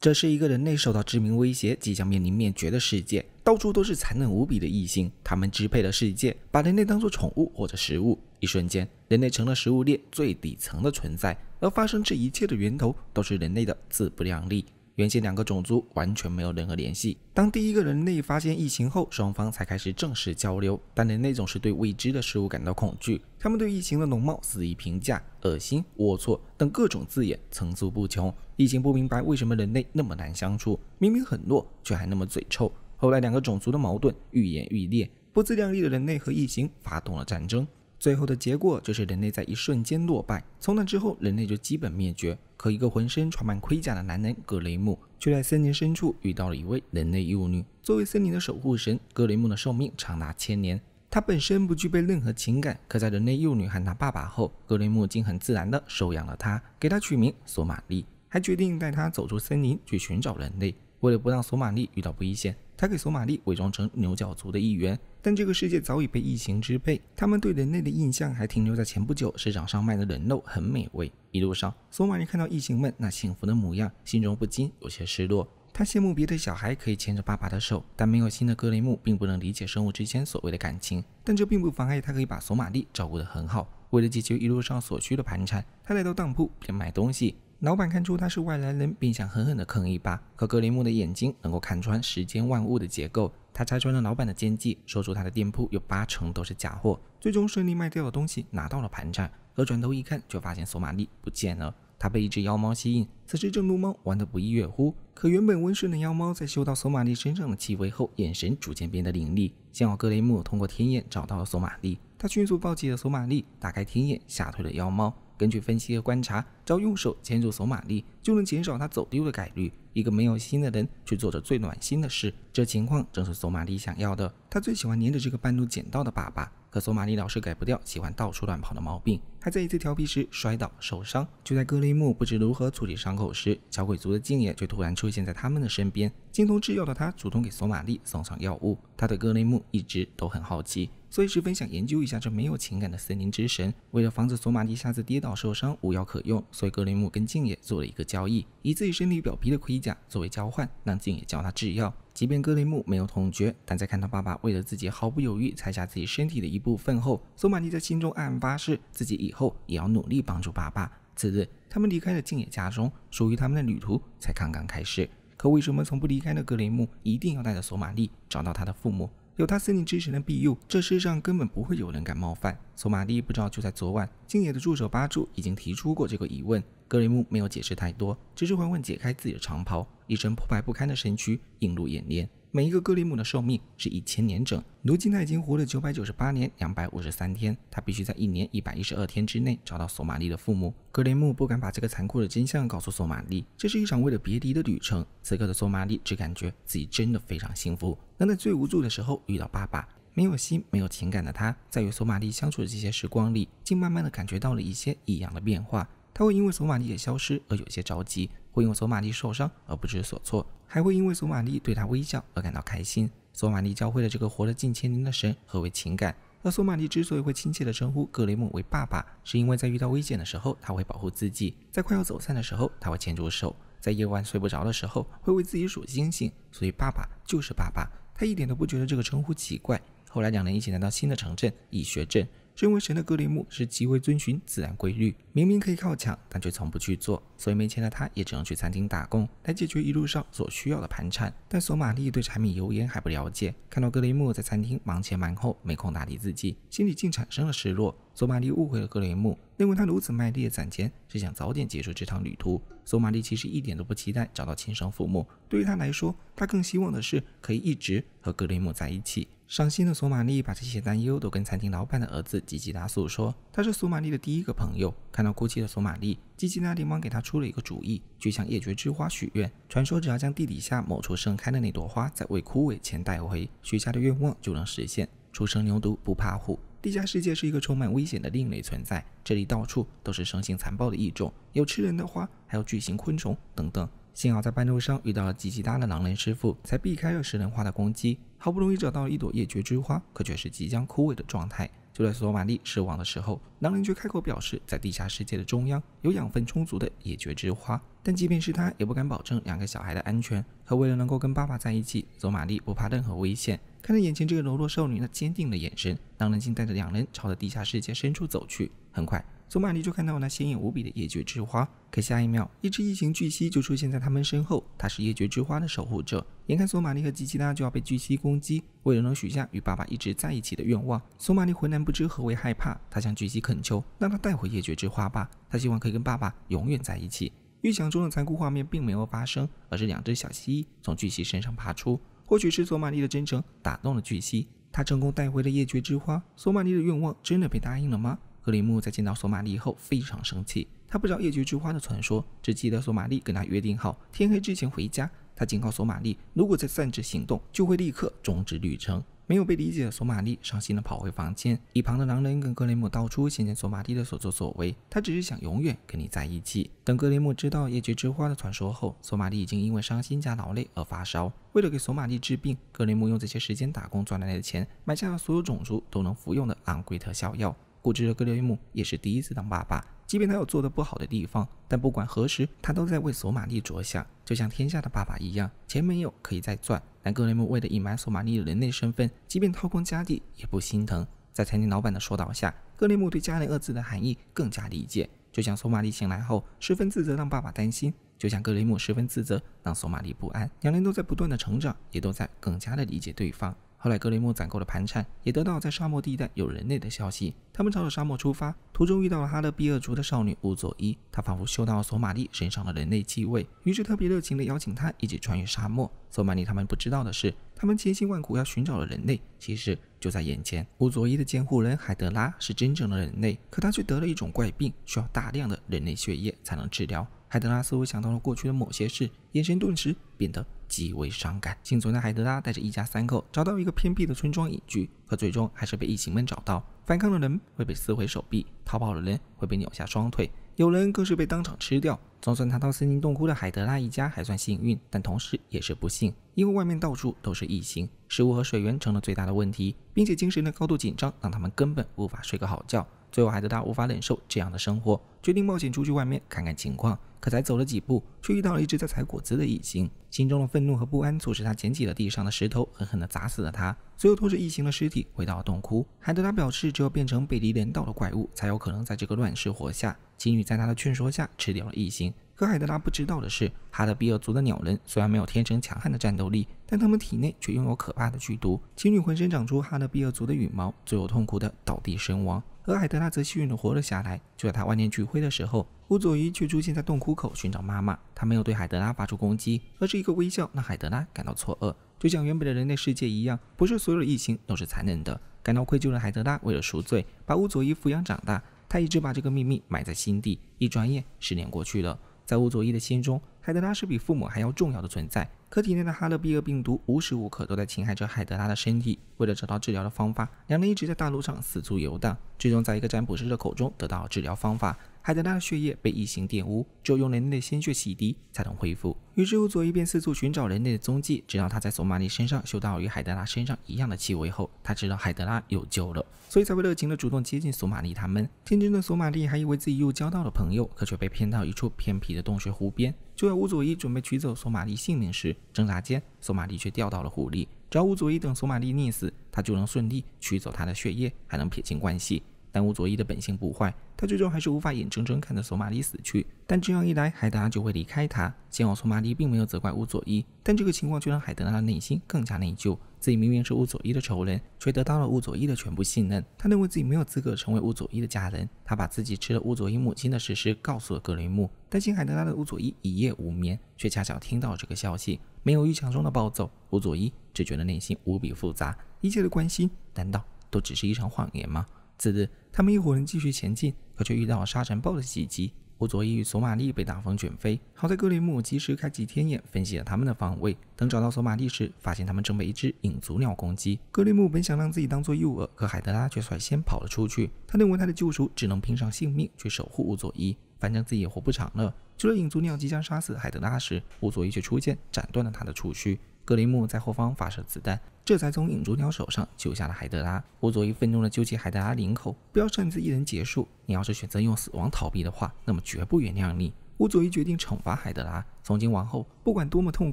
这是一个人类受到致命威胁、即将面临灭绝的世界，到处都是残忍无比的异形，他们支配了世界，把人类当作宠物或者食物。一瞬间，人类成了食物链最底层的存在，而发生这一切的源头都是人类的自不量力。原先两个种族完全没有任何联系。当第一个人类发现异形后，双方才开始正式交流。但人类总是对未知的事物感到恐惧，他们对异形的容貌肆意评价，恶心、龌龊等各种字眼层出不穷。异形不明白为什么人类那么难相处，明明很弱，却还那么嘴臭。后来，两个种族的矛盾愈演愈烈，不自量力的人类和异形发动了战争。最后的结果就是人类在一瞬间落败，从那之后，人类就基本灭绝。可一个浑身穿满盔甲的男人格雷姆却在森林深处遇到了一位人类幼女。作为森林的守护神，格雷姆的寿命长达千年，他本身不具备任何情感。可在人类幼女喊他爸爸后，格雷姆竟很自然地收养了他，给他取名索玛丽，还决定带他走出森林去寻找人类。为了不让索玛丽遇到危险，他给索玛丽伪装成牛角族的一员。但这个世界早已被异形支配，他们对人类的印象还停留在前不久市场上卖的人肉很美味。一路上，索马里看到异形们那幸福的模样，心中不禁有些失落。他羡慕别的小孩可以牵着爸爸的手，但没有心的格雷姆并不能理解生物之间所谓的感情。但这并不妨碍他可以把索马利照顾得很好。为了解决一路上所需的盘缠，他来到当铺便买东西。老板看出他是外来人，并想狠狠地坑一把。可格雷姆的眼睛能够看穿世间万物的结构，他拆穿了老板的奸计，说出他的店铺有八成都是假货，最终顺利卖掉的东西，拿到了盘缠。而转头一看，就发现索玛丽不见了。他被一只妖猫吸引，此时正撸猫玩得不亦乐乎。可原本温顺的妖猫在嗅到索玛丽身上的气味后，眼神逐渐变得凌厉。幸好格雷姆通过天眼找到了索玛丽，他迅速抱起了索玛丽，打开天眼吓退了妖猫。根据分析和观察，只要用手牵住索玛丽，就能减少她走丢的概率。一个没有心的人去做着最暖心的事，这情况正是索玛丽想要的。她最喜欢粘着这个半路捡到的爸爸，可索玛丽老是改不掉喜欢到处乱跑的毛病，还在一次调皮时摔倒受伤。就在格雷姆不知如何处理伤口时，小鬼族的静也却突然出现在他们的身边。精通制药的他主动给索玛丽送上药物。他对格雷姆一直都很好奇。所以十分想研究一下这没有情感的森林之神。为了防止索玛蒂下次跌倒受伤，无药可用，所以格雷姆跟静野做了一个交易，以自己身体表皮的盔甲作为交换，让静野教他制药。即便格雷姆没有痛觉，但在看到爸爸为了自己毫不犹豫拆下自己身体的一部分后，索玛蒂在心中暗暗发誓，自己以后也要努力帮助爸爸。次日，他们离开了静野家中，属于他们的旅途才刚刚开始。可为什么从不离开的格雷姆一定要带着索玛利找到他的父母？有他森林之神的庇佑，这世上根本不会有人敢冒犯。索玛蒂不知道，就在昨晚，静野的助手巴柱已经提出过这个疑问。格雷姆没有解释太多，只是缓缓解开自己的长袍，一身破败不堪的身躯映入眼帘。每一个格雷姆的寿命是一千年整，如今他已经活了九百九十八年两百五十三天，他必须在一年一百一十二天之内找到索玛丽的父母。格雷姆不敢把这个残酷的真相告诉索玛丽，这是一场为了别离的旅程。此刻的索玛丽只感觉自己真的非常幸福，能在最无助的时候遇到爸爸。没有心、没有情感的他，在与索玛丽相处的这些时光里，竟慢慢的感觉到了一些异样的变化。他会因为索玛丽也消失而有些着急。会因为索玛丽受伤而不知所措，还会因为索玛丽对他微笑而感到开心。索玛丽教会了这个活了近千年的神何为情感。而索玛丽之所以会亲切地称呼格雷姆为爸爸，是因为在遇到危险的时候他会保护自己，在快要走散的时候他会牵住手，在夜晚睡不着的时候会为自己数星星。所以爸爸就是爸爸，他一点都不觉得这个称呼奇怪。后来两人一起来到新的城镇——蚁穴镇。身为神的格雷姆是极为遵循自然规律，明明可以靠抢，但却从不去做，所以没钱的他也只能去餐厅打工来解决一路上所需要的盘缠。但索玛丽对柴米油盐还不了解，看到格雷姆在餐厅忙前忙后，没空打理自己，心里竟产生了失落。索玛丽误会了格雷姆，认为他如此卖力的攒钱是想早点结束这场旅途。索玛丽其实一点都不期待找到亲生父母，对于他来说，他更希望的是可以一直和格雷姆在一起。伤心的索玛丽把这些担忧都跟餐厅老板的儿子吉吉达诉说，他是索玛丽的第一个朋友。看到哭泣的索玛丽，吉吉达连忙给他出了一个主意，去向夜绝之花许愿。传说只要将地底下某处盛开的那朵花在未枯萎前带回，许下的愿望就能实现。初生牛犊不怕虎，地下世界是一个充满危险的另类存在，这里到处都是生性残暴的异种，有吃人的花，还有巨型昆虫等等。幸好在半路上遇到了吉吉达的狼人师傅，才避开了食人花的攻击。好不容易找到一朵野菊之花，可却是即将枯萎的状态。就在索玛丽失望的时候，狼人却开口表示，在地下世界的中央有养分充足的野菊之花。但即便是他，也不敢保证两个小孩的安全。可为了能够跟爸爸在一起，索玛丽不怕任何危险。看着眼前这个柔弱少女那坚定的眼神，狼人竟带着两人朝着地下世界深处走去。很快。索马丽就看到那鲜艳无比的夜绝之花，可下一秒，一只异形巨蜥就出现在他们身后。它是夜绝之花的守护者。眼看索玛丽和吉吉拉就要被巨蜥攻击，为了能许下与爸爸一直在一起的愿望，索玛丽浑然不知何为害怕。他向巨蜥恳求，让他带回夜绝之花吧。他希望可以跟爸爸永远在一起。预想中的残酷画面并没有发生，而是两只小蜥蜴从巨蜥身上爬出。或许是索玛丽的真诚打动了巨蜥，他成功带回了夜绝之花。索玛丽的愿望真的被答应了吗？格雷姆在见到索玛丽后非常生气，他不知道夜菊之花的传说，只记得索玛丽跟他约定好天黑之前回家。他警告索玛丽，如果再擅自行动，就会立刻终止旅程。没有被理解的索玛丽伤心的跑回房间，一旁的狼人跟格雷姆道出先前索玛丽的所作所为，他只是想永远跟你在一起。等格雷姆知道夜菊之花的传说后，索玛丽已经因为伤心加劳累而发烧。为了给索玛丽治病，格雷姆用这些时间打工赚来的钱买下了所有种族都能服用的昂贵特效药。固执的格雷姆也是第一次当爸爸，即便他有做的不好的地方，但不管何时他都在为索玛利着想，就像天下的爸爸一样。钱没有可以再赚，但格雷姆为了隐瞒索玛利的人类身份，即便掏空家底也不心疼。在餐厅老板的疏导下，格雷姆对“家人”二字的含义更加理解。就像索玛利醒来后十分自责让爸爸担心，就像格雷姆十分自责让索玛利不安。两人都在不断的成长，也都在更加的理解对方。后来，格雷姆攒够了盘缠，也得到在沙漠地带有人类的消息。他们朝着沙漠出发，途中遇到了哈勒比尔族的少女乌佐伊。她仿佛嗅到了索玛利身上的人类气味，于是特别热情地邀请她一起穿越沙漠。索玛利他们不知道的是，他们千辛万苦要寻找的人类，其实就在眼前。乌佐伊的监护人海德拉是真正的人类，可他却得了一种怪病，需要大量的人类血液才能治疗。海德拉似乎想到了过去的某些事，眼神顿时变得。极为伤感。幸存的海德拉带着一家三口找到一个偏僻的村庄隐居，可最终还是被异形们找到。反抗的人会被撕毁手臂，逃跑的人会被扭下双腿，有人更是被当场吃掉。总算逃到森林洞窟的海德拉一家还算幸运，但同时也是不幸，因为外面到处都是异形，食物和水源成了最大的问题，并且精神的高度紧张让他们根本无法睡个好觉。最后，海德拉无法忍受这样的生活，决定冒险出去外面看看情况。可才走了几步，却遇到了一只在采果子的异形。心中的愤怒和不安促使他捡起了地上的石头，狠狠地砸死了他。随后拖着异形的尸体回到了洞窟。海德拉表示，只有变成被离连岛的怪物，才有可能在这个乱世活下。情侣在他的劝说下吃掉了异形。可海德拉不知道的是，哈德比尔族的鸟人虽然没有天生强悍的战斗力，但他们体内却拥有可怕的剧毒。情侣浑身长出哈德比尔族的羽毛，最后痛苦的倒地身亡。而海德拉则幸运的活了下来。就在他万念俱灰的时候，乌佐伊却出现在洞窟口寻找妈妈。他没有对海德拉发出攻击，而是一个微笑让海德拉感到错愕。就像原本的人类世界一样，不是所有的异形都是残忍的。感到愧疚的海德拉为了赎罪，把乌佐伊抚养长大。他一直把这个秘密埋在心底。一转眼，十年过去了，在乌佐伊的心中，海德拉是比父母还要重要的存在。可体内的哈勒比厄病毒无时无刻都在侵害着海德拉的身体。为了找到治疗的方法，两人一直在大陆上四处游荡，最终在一个占卜师的口中得到治疗方法。海德拉的血液被异形玷污，只有用人类的鲜血洗涤才能恢复。于是乌佐伊便四处寻找人类的踪迹，直到他在索玛利身上嗅到与海德拉身上一样的气味后，他知道海德拉有救了，所以才会热情的主动接近索玛利。他们天真的索玛利还以为自己又交到了朋友，可却被骗到一处偏僻的洞穴湖边。就在乌佐伊准备取走索玛利性命时，挣扎间索玛利却掉到了湖里。只要乌佐伊等索玛利溺死，他就能顺利取走他的血液，还能撇清关系。但乌佐伊的本性不坏。他最终还是无法眼睁睁看着索马里死去，但这样一来，海德拉就会离开他。前往索马里并没有责怪乌佐伊，但这个情况却让海德拉的内心更加内疚。自己明明是乌佐伊的仇人，却得到了乌佐伊的全部信任。他认为自己没有资格成为乌佐伊的家人。他把自己吃了乌佐伊母亲的事实告诉了格雷姆，担心海德拉的乌佐伊一夜无眠，却恰巧听到这个消息，没有预想中的暴走。乌佐伊只觉得内心无比复杂，一切的关心难道都只是一场谎言吗？次日，他们一伙人继续前进，可却遇到沙尘暴的袭击。乌佐伊与索玛丽被大风卷飞，好在格雷姆及时开启天眼，分析了他们的方位。等找到索玛丽时，发现他们正被一只影族鸟攻击。格雷姆本想让自己当做诱饵，可海德拉却率先跑了出去。他认为他的救赎只能拼上性命去守护乌佐伊，反正自己也活不长了。就在影族鸟即将杀死海德拉时，乌佐伊却出现，斩断了他的触须。格雷姆在后方发射子弹。这才从影足鸟手上救下了海德拉。乌佐伊愤怒的揪起海德拉领口，不要擅自一人结束。你要是选择用死亡逃避的话，那么绝不原谅你。乌佐伊决定惩罚海德拉。从今往后，不管多么痛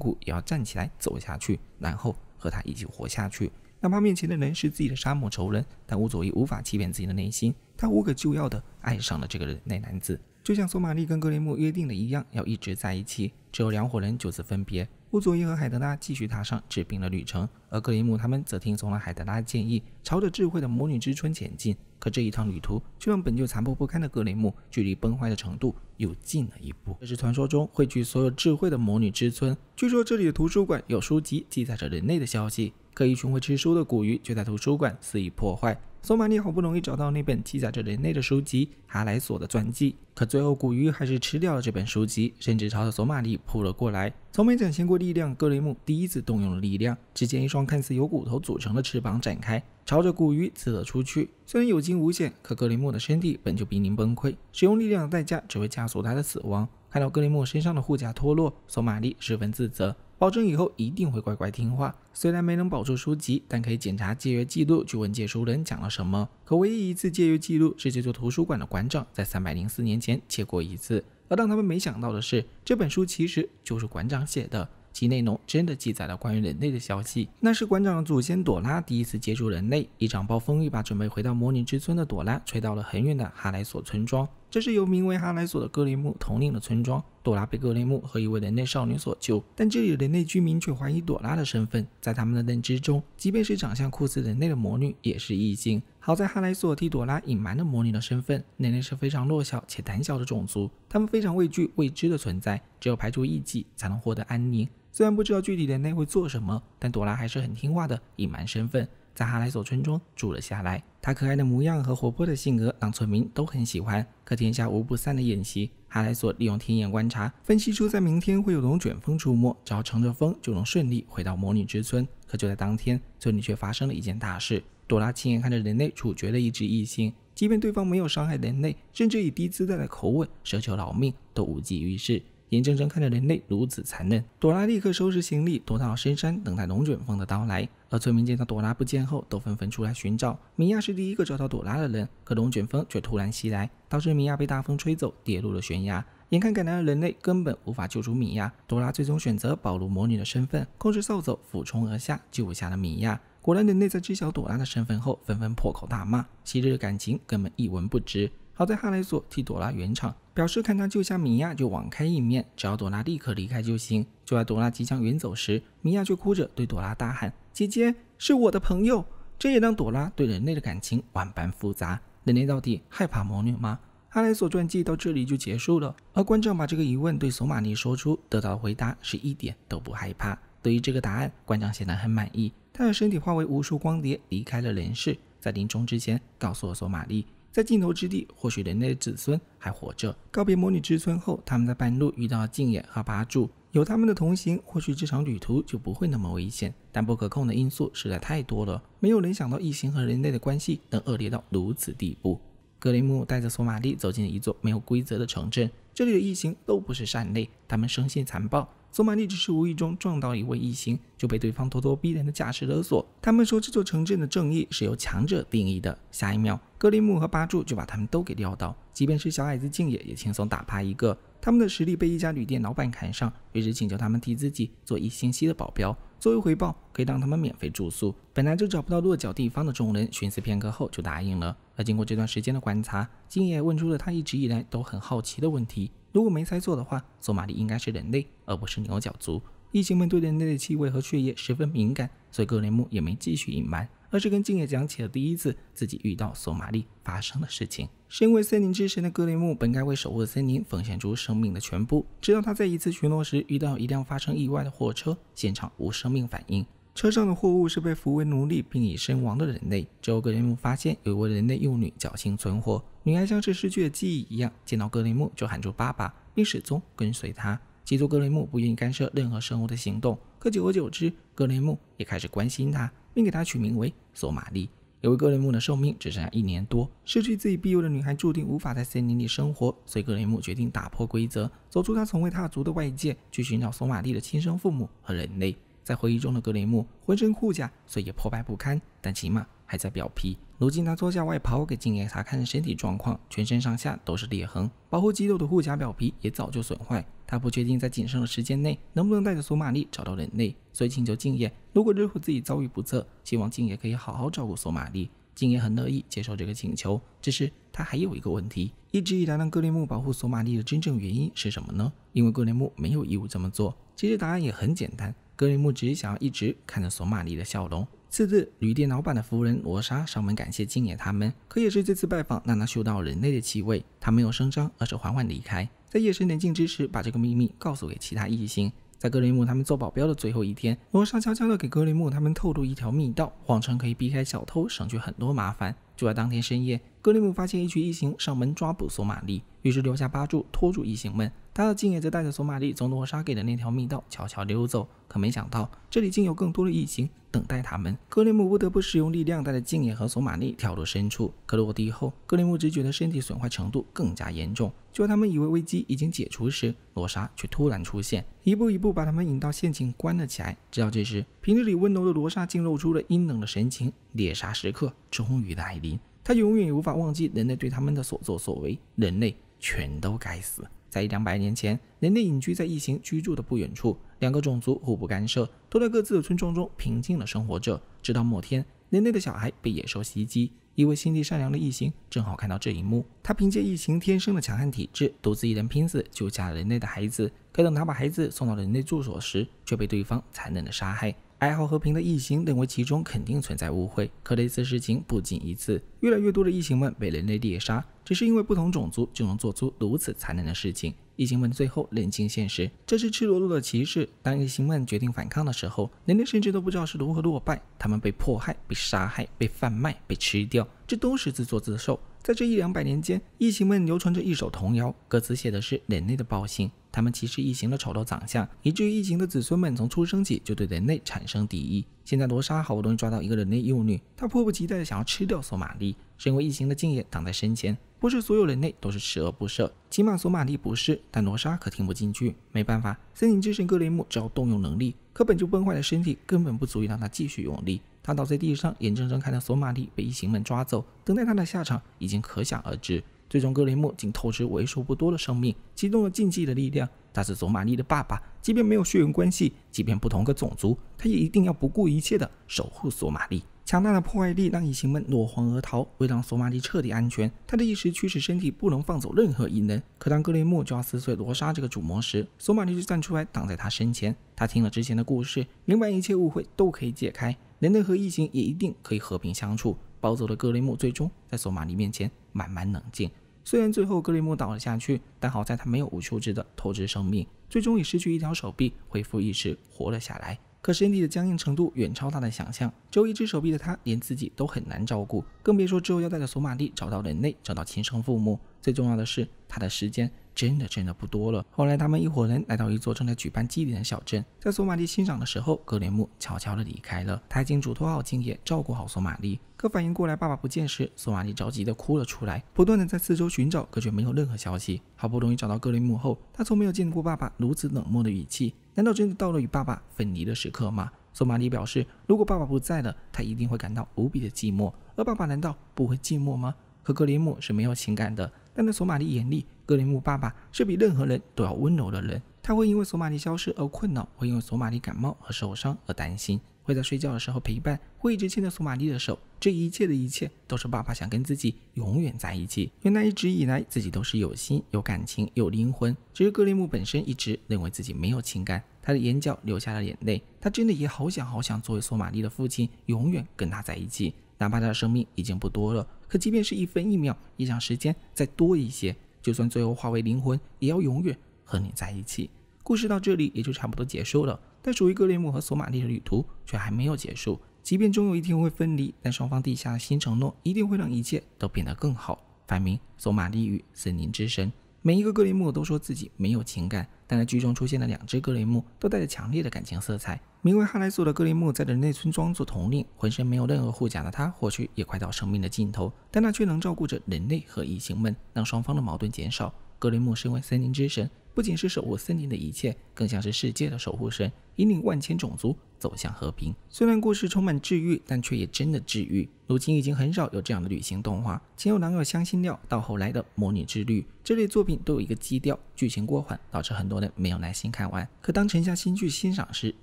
苦，也要站起来走下去，然后和他一起活下去。哪怕面前的人是自己的杀母仇人，但乌佐伊无法欺骗自己的内心。他无可救药的爱上了这个人那男子，就像索玛丽跟格雷姆约定的一样，要一直在一起。只有两伙人就此分别。乌佐伊和海德拉继续踏上治病的旅程。而格雷姆他们则听从了海德拉的建议，朝着智慧的魔女之村前进。可这一趟旅途却让本就残破不堪的格雷姆距离崩坏的程度又近了一步。这是传说中汇聚所有智慧的魔女之村，据说这里的图书馆有书籍记载着人类的消息。可一群会吃书的古鱼却在图书馆肆意破坏。索玛丽好不容易找到那本记载着人类的书籍《哈莱索的传记》，可最后古鱼还是吃掉了这本书籍，甚至朝着索玛丽扑了过来。从没展现过力量，格雷姆第一次动用了力量，只见一双。看似由骨头组成的翅膀展开，朝着古鱼刺了出去。虽然有惊无险，可格雷默的身体本就濒临崩溃，使用力量的代价只会加速他的死亡。看到格雷默身上的护甲脱落，索玛丽十分自责，保证以后一定会乖乖听话。虽然没能保住书籍，但可以检查借阅记录，去问借书人讲了什么。可唯一一次借阅记录是这座图书馆的馆长在三百零四年前借过一次。而让他们没想到的是，这本书其实就是馆长写的。其内容真的记载了关于人类的消息。那是馆长的祖先朵拉第一次接触人类。一场暴风雨把准备回到魔女之村的朵拉吹到了很远的哈莱索村庄。这是由名为哈莱索的格雷姆统领的村庄。朵拉被格雷姆和一位人类少女所救，但这里的人类居民却怀疑朵拉的身份。在他们的认知中，即便是长相酷似人类的魔女也是异性。好在哈莱索替朵拉隐瞒了魔女的身份。人类是非常弱小且胆小的种族，他们非常畏惧未知的存在，只有排除异己才能获得安宁。虽然不知道具体人类会做什么，但朵拉还是很听话的，隐瞒身份，在哈莱索村庄住了下来。她可爱的模样和活泼的性格，让村民都很喜欢。可天下无不散的宴席，哈莱索利用天眼观察，分析出在明天会有龙卷风出没，只要乘着风就能顺利回到魔女之村。可就在当天，村里却发生了一件大事。朵拉亲眼看着人类处决了一只异星，即便对方没有伤害人类，甚至以低姿态的口吻奢求饶命，都无济于事。眼睁睁看着人类如此残忍，朵拉立刻收拾行李，躲到深山，等待龙卷风的到来。而村民见到朵拉不见后，都纷纷出来寻找。米娅是第一个找到朵拉的人，可龙卷风却突然袭来，导致米娅被大风吹走，跌入了悬崖。眼看赶来的人类根本无法救出米娅，朵拉最终选择暴露魔女的身份，控制扫帚俯冲而下，救下了米娅。果然，人类在知晓朵拉的身份后，纷纷破口大骂，昔日的感情根本一文不值。好在哈雷索替朵拉圆场。表示看他救下米娅就网开一面，只要朵拉立刻离开就行。就在朵拉即将远走时，米娅却哭着对朵拉大喊：“姐姐是我的朋友。”这也让朵拉对人类的感情万般复杂。人类到底害怕魔女吗？阿莱索传记到这里就结束了。而馆长把这个疑问对索玛丽说出，得到的回答是一点都不害怕。对于这个答案，馆长显得很满意。他的身体化为无数光碟离开了人世，在临终之前告诉了索玛丽。在尽头之地，或许人类的子孙还活着。告别魔女之村后，他们在半路遇到了镜眼和八柱，有他们的同行，或许这场旅途就不会那么危险。但不可控的因素实在太多了，没有人想到异形和人类的关系能恶劣到如此地步。格雷姆带着索玛丽走进了一座没有规则的城镇，这里的异形都不是善类，他们生性残暴。索玛丽只是无意中撞到一位异形，就被对方咄咄逼人的架势勒索。他们说，这座城镇的正义是由强者定义的。下一秒。格雷姆和巴柱就把他们都给撂倒，即便是小矮子敬野也轻松打趴一个。他们的实力被一家旅店老板看上，于是请求他们替自己做一星期的保镖，作为回报可以让他们免费住宿。本来就找不到落脚地方的众人，寻思片刻后就答应了。而经过这段时间的观察，金野问出了他一直以来都很好奇的问题：如果没猜错的话，索马里应该是人类，而不是牛角族。异形们对人类的气味和血液十分敏感，所以格雷姆也没继续隐瞒。而是跟静野讲起了第一次自己遇到索马利发生的事情。是因为森林之神的格雷姆本该为守护森林奉献出生命的全部，直到他在一次巡逻时遇到一辆发生意外的货车，现场无生命反应，车上的货物是被俘为奴隶并已身亡的人类。之后格雷姆发现有一位人类幼女侥幸存活，女孩像是失去了记忆一样，见到格雷姆就喊出“爸爸”，并始终跟随他。起初格雷姆不愿意干涉任何生物的行动，可久而久之，格雷姆也开始关心他。并给她取名为索玛丽。由于格雷姆的寿命只剩下一年多，失去自己庇佑的女孩注定无法在森林里生活，所以格雷姆决定打破规则，走出他从未踏足的外界，去寻找索玛丽的亲生父母和人类。在回忆中的格雷姆浑身护甲，虽也破败不堪，但起码还在表皮。如今他脱下外袍，给金眼查看身体状况，全身上下都是裂痕，保护肌肉的护甲表皮也早就损坏。他不确定在仅剩的时间内能不能带着索玛丽找到人类，所以请求静爷。如果日后自己遭遇不测，希望静爷可以好好照顾索玛丽。静爷很乐意接受这个请求。只是他还有一个问题：一直以来让格雷姆保护索玛丽的真正原因是什么呢？因为格雷姆没有义务这么做。其实答案也很简单：格雷姆只是想要一直看着索玛丽的笑容。次日，旅店老板的夫人罗莎上门感谢金爷他们，可也是这次拜访让她嗅到人类的气味，她没有声张，而是缓缓离开。在夜深人静之时，把这个秘密告诉给其他异形。在格雷姆他们做保镖的最后一天，罗莎悄悄地给格雷姆他们透露一条密道，谎称可以避开小偷，省去很多麻烦。就在当天深夜。格雷姆发现一群异形上门抓捕索玛丽，于是留下八柱拖住异形们。他的镜野则带着索玛丽从罗莎给的那条密道悄悄溜走。可没想到，这里竟有更多的异形等待他们。格雷姆不得不使用力量，带着镜野和索玛丽跳入深处。可落地后，格雷姆只觉得身体损坏程度更加严重。就在他们以为危机已经解除时，罗莎却突然出现，一步一步把他们引到陷阱，关了起来。直到这时，平日里温柔的罗莎竟露出了阴冷的神情。猎杀时刻终于来临。他永远也无法忘记人类对他们的所作所为，人类全都该死。在一两百年前，人类隐居在异形居住的不远处，两个种族互不干涉，都在各自的村庄中平静地生活着。直到某天，人类的小孩被野兽袭击，一位心地善良的异形正好看到这一幕，他凭借异形天生的强悍体质，独自一人拼死救下了人类的孩子。可等他把孩子送到人类住所时，却被对方残忍地杀害。爱好和平的异形认为其中肯定存在误会，可类似事情不仅一次，越来越多的异形们被人类猎杀，只是因为不同种族就能做出如此残忍的事情。异形们最后认清现实，这是赤裸裸的歧视。当异形们决定反抗的时候，人类甚至都不知道是如何落败。他们被迫害、被杀害、被贩卖、被吃掉，这都是自作自受。在这一两百年间，异形们流传着一首童谣，歌词写的是人类的暴行。他们歧视异形的丑陋长相，以至于异形的子孙们从出生起就对人类产生敌意。现在罗莎好不容易抓到一个人类幼女，她迫不及待的想要吃掉索玛丽。身为异形的敬业挡在身前，不是所有人类都是十恶不赦，起码索玛丽不是。但罗莎可听不进去。没办法，森林之神格雷姆只好动用能力，可本就崩坏的身体根本不足以让他继续用力。他倒在地上，眼睁睁看着索玛丽被异形们抓走，等待他的下场已经可想而知。最终，格雷默仅透支为数不多的生命，启动了禁忌的力量。他是索玛丽的爸爸，即便没有血缘关系，即便不同个种族，他也一定要不顾一切的守护索玛丽。强大的破坏力让异形们落荒而逃。为让索玛丽彻底安全，他的意识驱使身体不能放走任何异能。可当格雷默就要撕碎罗莎这个主魔时，索玛丽就站出来挡在他身前。他听了之前的故事，明白一切误会都可以解开，人类和异形也一定可以和平相处。暴走的格雷姆最终在索马里面前慢慢冷静。虽然最后格雷姆倒了下去，但好在他没有无休止的透支生命，最终也失去一条手臂，恢复意识，活了下来。可身体的僵硬程度远超他的想象，只有一只手臂的他连自己都很难照顾，更别说之后要带着索马利找到人类，找到亲生父母。最重要的是，他的时间。真的真的不多了。后来，他们一伙人来到一座正在举办祭典的小镇，在索马丽欣赏的时候，格雷姆悄悄的离开了。他已经嘱托好金爷照顾好索马丽，可反应过来爸爸不见时，索马丽着急的哭了出来，不断的在四周寻找，可却没有任何消息。好不容易找到格雷姆后，他从没有见过爸爸如此冷漠的语气。难道真的到了与爸爸分离的时刻吗？索马丽表示，如果爸爸不在了，他一定会感到无比的寂寞。而爸爸难道不会寂寞吗？可格雷姆是没有情感的。但在索玛里眼里，格雷姆爸爸是比任何人都要温柔的人。他会因为索玛里消失而困扰，会因为索玛里感冒和受伤而担心，会在睡觉的时候陪伴，会一直牵着索玛里的手。这一切的一切，都是爸爸想跟自己永远在一起。原来一直以来，自己都是有心、有感情、有灵魂。只是格雷姆本身一直认为自己没有情感。他的眼角流下了眼泪。他真的也好想好想，作为索玛利的父亲，永远跟他在一起。哪怕他的生命已经不多了，可即便是一分一秒，也想时间再多一些。就算最后化为灵魂，也要永远和你在一起。故事到这里也就差不多结束了，但属于格雷姆和索马利的旅途却还没有结束。即便终有一天会分离，但双方地下的新承诺一定会让一切都变得更好。反名：索马利与森林之神。每一个格雷姆都说自己没有情感，但在剧中出现的两只格雷姆都带着强烈的感情色彩。名为哈莱索的格雷姆在人类村庄做统领，浑身没有任何护甲的他，或许也快到生命的尽头，但他却能照顾着人类和异形们，让双方的矛盾减少。格雷姆身为森林之神，不仅是守护森林的一切，更像是世界的守护神，引领万千种族。走向和平，虽然故事充满治愈，但却也真的治愈。如今已经很少有这样的旅行动画，前有《狼与香辛料》，到后来的《魔女之旅》这类作品都有一个基调，剧情过缓，导致很多人没有耐心看完。可当沉下心去欣赏时，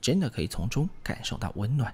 真的可以从中感受到温暖。